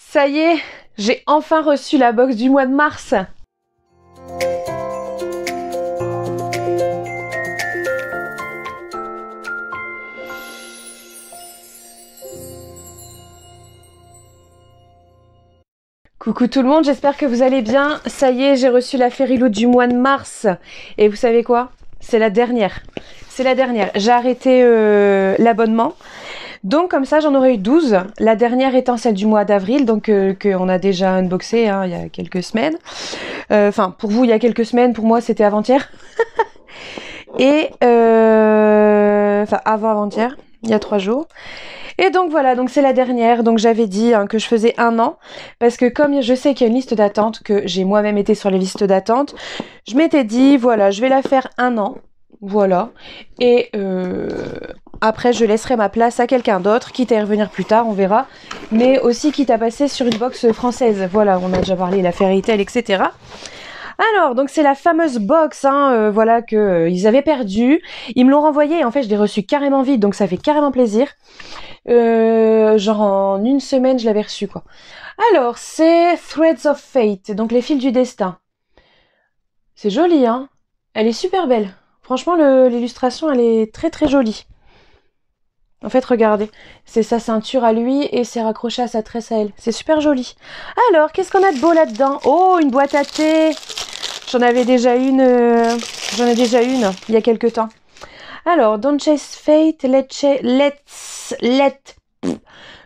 Ça y est, j'ai enfin reçu la box du mois de mars. Coucou tout le monde, j'espère que vous allez bien. Ça y est, j'ai reçu la Loot du mois de mars. Et vous savez quoi C'est la dernière. C'est la dernière. J'ai arrêté euh, l'abonnement donc comme ça, j'en aurais eu 12. La dernière étant celle du mois d'avril, donc euh, qu'on a déjà unboxé hein, il y a quelques semaines. Euh, enfin, pour vous, il y a quelques semaines, pour moi, c'était avant-hier. Et... Euh, enfin, avant-avant-hier, il y a trois jours. Et donc voilà, donc c'est la dernière. Donc j'avais dit hein, que je faisais un an parce que comme je sais qu'il y a une liste d'attente, que j'ai moi-même été sur les listes d'attente, je m'étais dit voilà, je vais la faire un an voilà. Et euh, après, je laisserai ma place à quelqu'un d'autre, Qui à y revenir plus tard, on verra. Mais aussi quitte à passer sur une box française. Voilà, on a déjà parlé la fairy tale, etc. Alors, donc c'est la fameuse box, hein, euh, voilà, que euh, ils avaient perdu. Ils me l'ont renvoyée, en fait, je l'ai reçue carrément vide, donc ça fait carrément plaisir. genre en une semaine, je l'avais reçue, quoi. Alors, c'est Threads of Fate, donc les fils du destin. C'est joli, hein Elle est super belle. Franchement, l'illustration, elle est très très jolie. En fait, regardez, c'est sa ceinture à lui et c'est raccroché à sa tresse à elle. C'est super joli. Alors, qu'est-ce qu'on a de beau là-dedans Oh, une boîte à thé J'en avais déjà une, euh, j'en ai déjà une il y a quelques temps. Alors, Don't Chase Fate, Let's, let's Let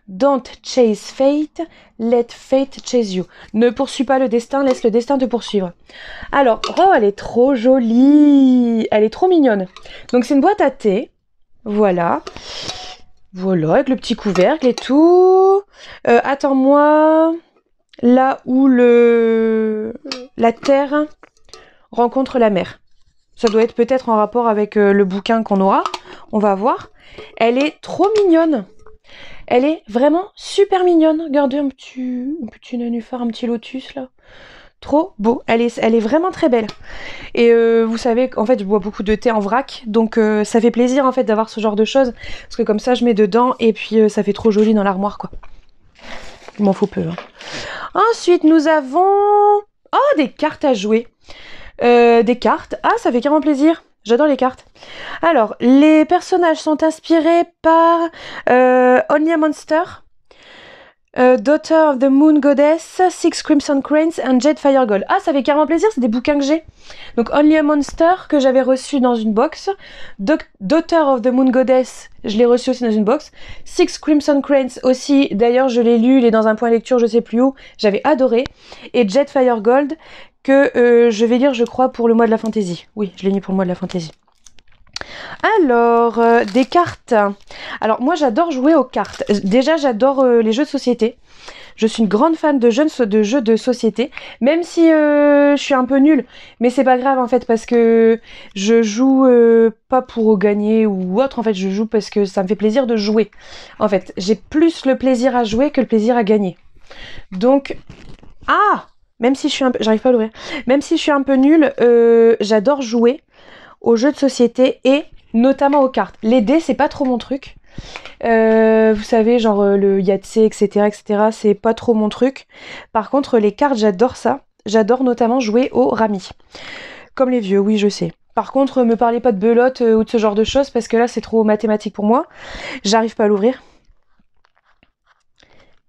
Don't chase fate, let fate chase you. Ne poursuis pas le destin, laisse le destin te poursuivre. Alors, oh, elle est trop jolie. Elle est trop mignonne. Donc, c'est une boîte à thé. Voilà. Voilà, avec le petit couvercle et tout. Euh, attends-moi là où le la terre rencontre la mer. Ça doit être peut-être en rapport avec euh, le bouquin qu'on aura. On va voir. Elle est trop mignonne. Elle est vraiment super mignonne. Regardez un petit, un un petit lotus là. Trop beau. Elle est, elle est vraiment très belle. Et euh, vous savez, en fait, je bois beaucoup de thé en vrac. Donc euh, ça fait plaisir en fait d'avoir ce genre de choses. Parce que comme ça, je mets dedans et puis euh, ça fait trop joli dans l'armoire quoi. Il m'en faut peu. Hein. Ensuite, nous avons... Oh, des cartes à jouer. des cartes. Ah, ça fait carrément plaisir. J'adore les cartes. Alors, les personnages sont inspirés par euh, Only a Monster, euh, Daughter of the Moon Goddess, Six Crimson Cranes and Jet Fire Gold. Ah, ça fait carrément plaisir, c'est des bouquins que j'ai. Donc, Only a Monster, que j'avais reçu dans une box. Daughter of the Moon Goddess, je l'ai reçu aussi dans une box. Six Crimson Cranes aussi, d'ailleurs, je l'ai lu, il est dans un point lecture, je sais plus où, j'avais adoré. Et jet Fire Gold, que euh, je vais lire, je crois, pour le mois de la fantaisie. Oui, je l'ai mis pour le mois de la fantaisie. Alors, euh, des cartes. Alors, moi, j'adore jouer aux cartes. Euh, déjà, j'adore les jeux de société. Je suis une grande fan de jeux de, jeux de société, même si je suis un peu nulle. Mais c'est pas grave en fait parce que je joue pas pour gagner ou autre. En fait, je joue parce que ça me fait plaisir de jouer. En fait, j'ai plus le plaisir à jouer que le plaisir à gagner. Donc, ah, même si je suis un peu... J'arrive pas à l'ouvrir. Même si je suis un peu nulle, euh, j'adore jouer aux jeux de société et notamment aux cartes. Les dés, c'est pas trop mon truc. Euh, vous savez, genre euh, le Yatsé, etc., etc., c'est pas trop mon truc. Par contre, les cartes, j'adore ça. J'adore notamment jouer au rami. Comme les vieux, oui, je sais. Par contre, me parlez pas de belote ou de ce genre de choses parce que là, c'est trop mathématique pour moi. J'arrive pas à l'ouvrir.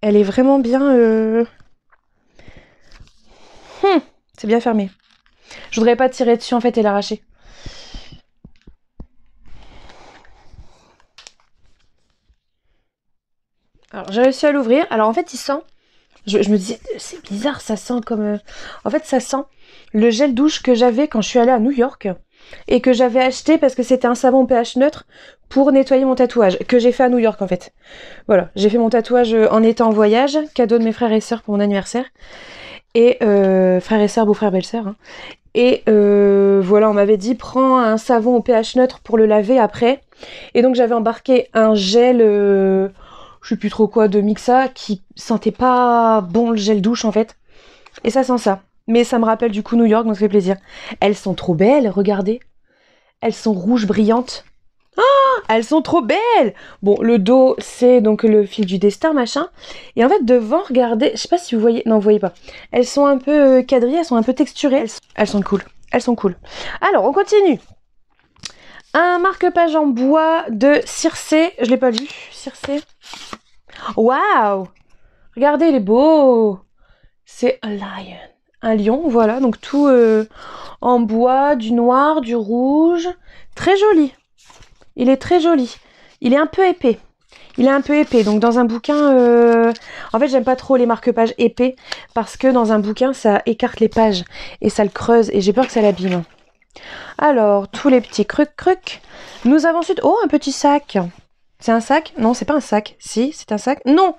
Elle est vraiment bien. C'est bien fermé. Je voudrais pas tirer dessus en fait et l'arracher. Alors j'ai réussi à l'ouvrir. Alors en fait il sent. Je, je me disais c'est bizarre, ça sent comme. Euh, en fait ça sent le gel douche que j'avais quand je suis allée à New York et que j'avais acheté parce que c'était un savon pH neutre pour nettoyer mon tatouage que j'ai fait à New York en fait. Voilà, j'ai fait mon tatouage euh, en étant en voyage, cadeau de mes frères et sœurs pour mon anniversaire et euh, frère et sœur, beau-frère, belle-sœur. Hein. Et euh, voilà, on m'avait dit prends un savon au pH neutre pour le laver après. Et donc j'avais embarqué un gel, euh, je sais plus trop quoi, de Mixa qui sentait pas bon le gel douche en fait. Et ça sent ça. Mais ça me rappelle du coup New York, donc ça fait plaisir. Elles sont trop belles, regardez. Elles sont rouges brillantes. Oh, elles sont trop belles Bon, le dos, c'est donc le fil du destin, machin. Et en fait, devant, regardez, je sais pas si vous voyez, non, vous voyez pas. Elles sont un peu euh, quadrillées, elles sont un peu texturées, elles sont, cool. Elles sont cool. Alors, on continue. Un marque-page en bois de Circe, je l'ai pas lu, Circe. Waouh Regardez, il est beau C'est un lion. Un lion, voilà, donc tout euh, en bois, du noir, du rouge. Très joli, il est très joli. Il est un peu épais. Il est un peu épais. Donc dans un bouquin, euh, en fait, j'aime pas trop les marque-pages épais parce que dans un bouquin, ça écarte les pages et ça le creuse et j'ai peur que ça l'abîme. Alors, tous les petits cruc, cruc. Nous avons ensuite, oh, un petit sac. C'est un sac Non, c'est pas un sac. Si, c'est un sac. Non,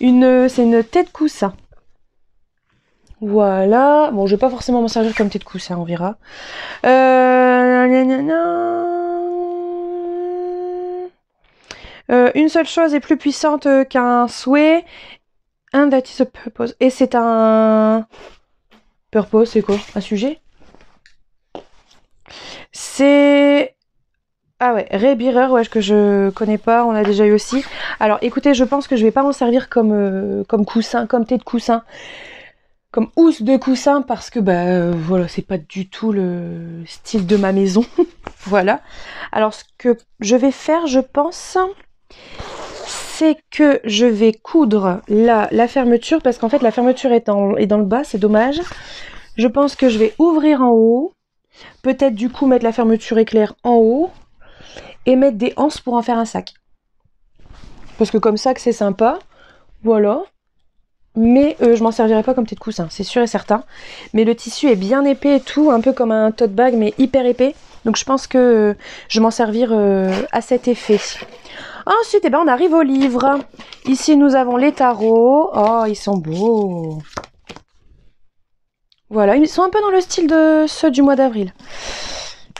une, c'est une tête coussin. Voilà. Bon, je vais pas forcément m'en servir comme tête coussin, on verra. Euh, Euh, une seule chose est plus puissante euh, qu'un souhait. And that is a purpose. Et c'est un... Purpose, c'est quoi Un sujet C'est... Ah ouais, Ray ouais, que je connais pas, on a déjà eu aussi. Alors écoutez, je pense que je vais pas m'en servir comme, euh, comme coussin, comme tête de coussin, comme housse de coussin, parce que bah voilà, c'est pas du tout le style de ma maison. voilà. Alors ce que je vais faire, je pense, c'est que je vais coudre la, fermeture parce qu'en fait la fermeture est, dans le bas, c'est dommage. Je pense que je vais ouvrir en haut, peut-être du coup mettre la fermeture éclair en haut et mettre des anses pour en faire un sac. Parce que comme ça que c'est sympa, voilà. Mais euh, je m'en servirai pas comme tête coussin, c'est sûr et certain. Mais le tissu est bien épais et tout, un peu comme un tote bag mais hyper épais. Donc je pense que euh, je m'en servir euh, à cet effet. Ensuite, eh ben, on arrive au livre. Ici, nous avons les tarots. Oh, ils sont beaux. Voilà, ils sont un peu dans le style de ceux du mois d'avril.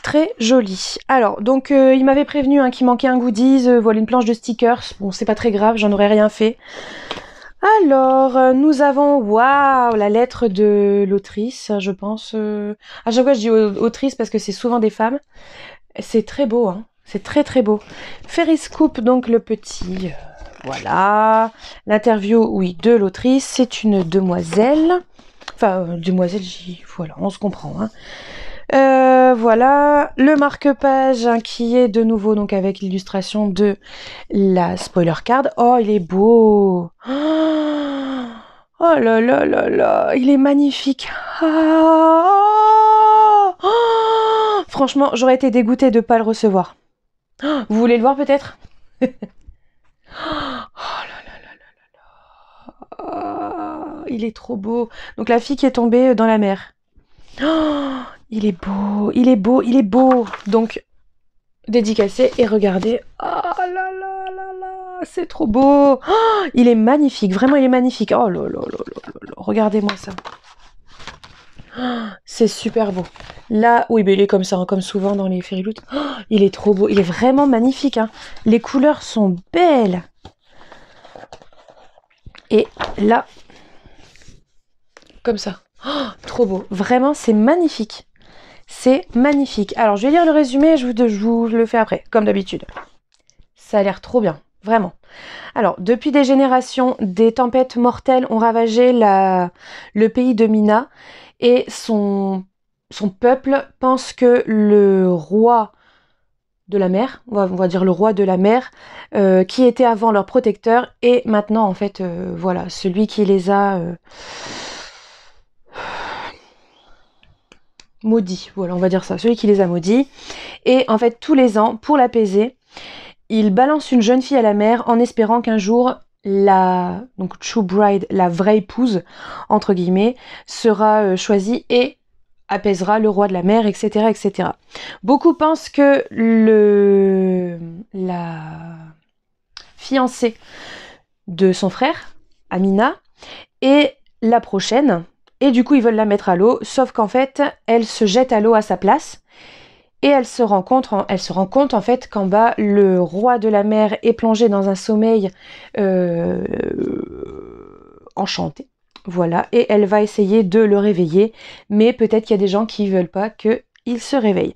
Très joli. Alors, donc, euh, il m'avait prévenu hein, qu'il manquait un goodies. Euh, voilà, une planche de stickers. Bon, c'est pas très grave, j'en aurais rien fait. Alors, euh, nous avons, waouh, la lettre de l'autrice, hein, je pense. À chaque fois, je dis autrice parce que c'est souvent des femmes. C'est très beau, hein. C'est très très beau. Ferris Coupe, donc le petit. Euh, voilà. L'interview, oui, de l'autrice. C'est une demoiselle. Enfin, euh, demoiselle, j'y... voilà, on se comprend. Hein. Euh, voilà le marque-page hein, qui est de nouveau donc avec l'illustration de la spoiler card. Oh, il est beau. Oh là là là là, il est magnifique. Ah, ah, ah. franchement, j'aurais été dégoûtée de ne pas le recevoir vous voulez le voir peut-être Oh là là là là Il est trop beau. Donc la fille qui est tombée dans la mer. Oh, il est beau, il est beau, il est beau. Donc dédicacé et regardez. Oh là là là là, c'est trop beau. il est magnifique, vraiment il est magnifique. Oh là là là là, regardez-moi ça c'est super beau. Là, oui, mais il est comme ça, hein, comme souvent dans les ferry oh, il est trop beau. Il est vraiment magnifique. Hein. Les couleurs sont belles. Et là, comme ça. Oh, trop beau. Vraiment, c'est magnifique. C'est magnifique. Alors, je vais lire le résumé et je vous, le fais après, comme d'habitude. Ça a l'air trop bien. Vraiment. Alors, depuis des générations, des tempêtes mortelles ont ravagé le pays de Mina et son, son peuple pense que le roi de la mer, on va, dire le roi de la mer, euh, qui était avant leur protecteur, et maintenant en fait, euh, voilà, celui qui les a maudit. Euh, maudits, voilà, on va dire ça, celui qui les a maudits. Et en fait, tous les ans, pour l'apaiser, il balance une jeune fille à la mer en espérant qu'un jour la donc true bride, la vraie épouse entre guillemets, sera euh, choisie et apaisera le roi de la mer, etc., etc. Beaucoup pensent que le la fiancée de son frère, Amina, est la prochaine, et du coup ils veulent la mettre à l'eau, sauf qu'en fait elle se jette à l'eau à sa place et elle se rend compte, elle se rend compte en fait qu'en bas, le roi de la mer est plongé dans un sommeil euh, enchanté. Voilà, et elle va essayer de le réveiller, mais peut-être qu'il y a des gens qui ne veulent pas qu'il se réveille.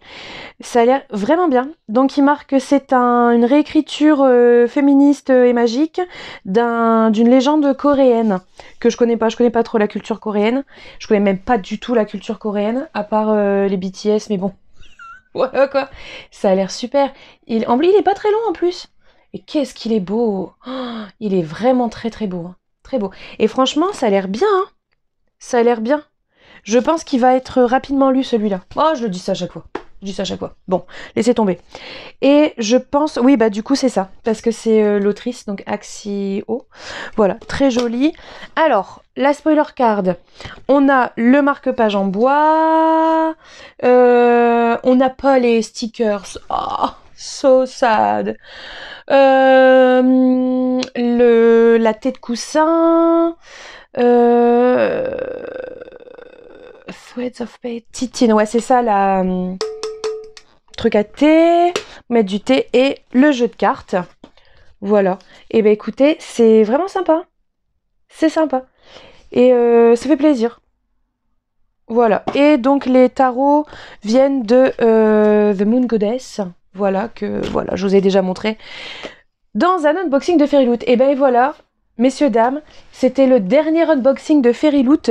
Ça a l'air vraiment bien. Donc il marque que c'est une réécriture euh, féministe euh, et magique d'une légende coréenne que je connais pas. Je connais pas trop la culture coréenne. Je connais même pas du tout la culture coréenne à part les BTS, mais bon, quoi. Ça a l'air super. Il, en il est pas très long en plus. Et qu'est-ce qu'il est beau. il est vraiment très très beau. Hein. Très beau. Et franchement, ça a l'air bien. Hein. Ça a l'air bien. Je pense qu'il va être rapidement lu celui-là. Oh, je le dis ça à chaque fois. Je dis ça à chaque fois. Bon, laissez tomber. Et je pense, oui, bah du coup c'est ça, parce que c'est euh, l'autrice, donc Axio. Voilà, très joli. Alors, la spoiler card. On a le marque-page en bois. Euh, on n'a pas les stickers. Oh, so sad. Euh, le, la tête de coussin. Threads of petit. Titine, ouais, c'est ça la truc à thé, mettre du thé et le jeu de cartes. Voilà. Et eh ben écoutez, c'est vraiment sympa. C'est sympa. Et euh, ça fait plaisir. Voilà. Et donc les tarots viennent de euh, The Moon Goddess. Voilà, que voilà, je vous ai déjà montré dans un unboxing de Fairy Loot. Eh ben, et ben voilà, Messieurs, dames, c'était le dernier unboxing de Fairy Loot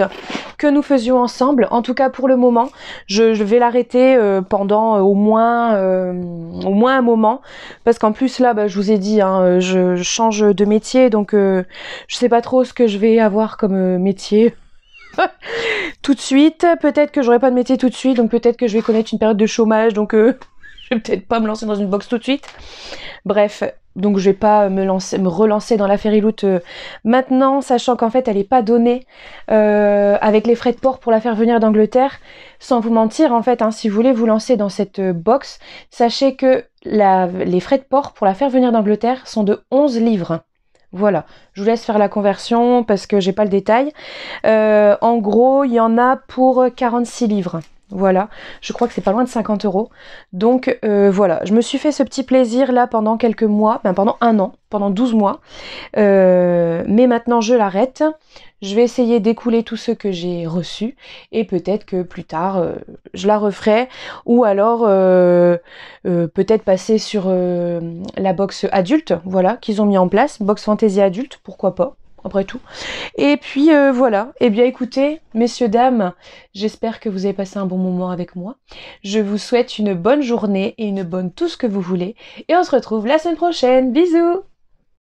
que nous faisions ensemble, en tout cas pour le moment. Je, vais l'arrêter euh, pendant euh, au, moins, euh, au moins un moment, parce qu'en plus là, bah, je vous ai dit, hein, je, change de métier, donc je sais pas trop ce que je vais avoir comme métier. tout de suite, peut-être que n'aurai pas de métier tout de suite, donc peut-être que je vais connaître une période de chômage, donc je vais peut-être pas me lancer dans une box tout de suite. Bref, donc je vais pas me, relancer dans la ferry euh, maintenant, sachant qu'en fait elle n'est pas donnée euh, avec les frais de port pour la faire venir d'Angleterre. Sans vous mentir, en fait, hein, si vous voulez vous lancer dans cette euh, box, sachez que les frais de port pour la faire venir d'Angleterre sont de 11 livres. Voilà, je vous laisse faire la conversion parce que j'ai pas le détail. en gros, il y en a pour 46 livres. Voilà, je crois que c'est pas loin de 50 euros. Donc euh, voilà, je me suis fait ce petit plaisir là pendant quelques mois, ben, pendant un an, pendant 12 mois. Euh, mais maintenant je l'arrête. Je vais essayer d'écouler tout ce que j'ai reçu et peut-être que plus tard euh, je la referai ou alors peut-être passer sur la box adulte, voilà, qu'ils ont mis en place, box fantasy adulte, pourquoi pas après tout. Et puis euh, voilà. Eh bien écoutez, messieurs, dames, j'espère que vous avez passé un bon moment avec moi. Je vous souhaite une bonne journée et une bonne tout ce que vous voulez. Et on se retrouve la semaine prochaine. Bisous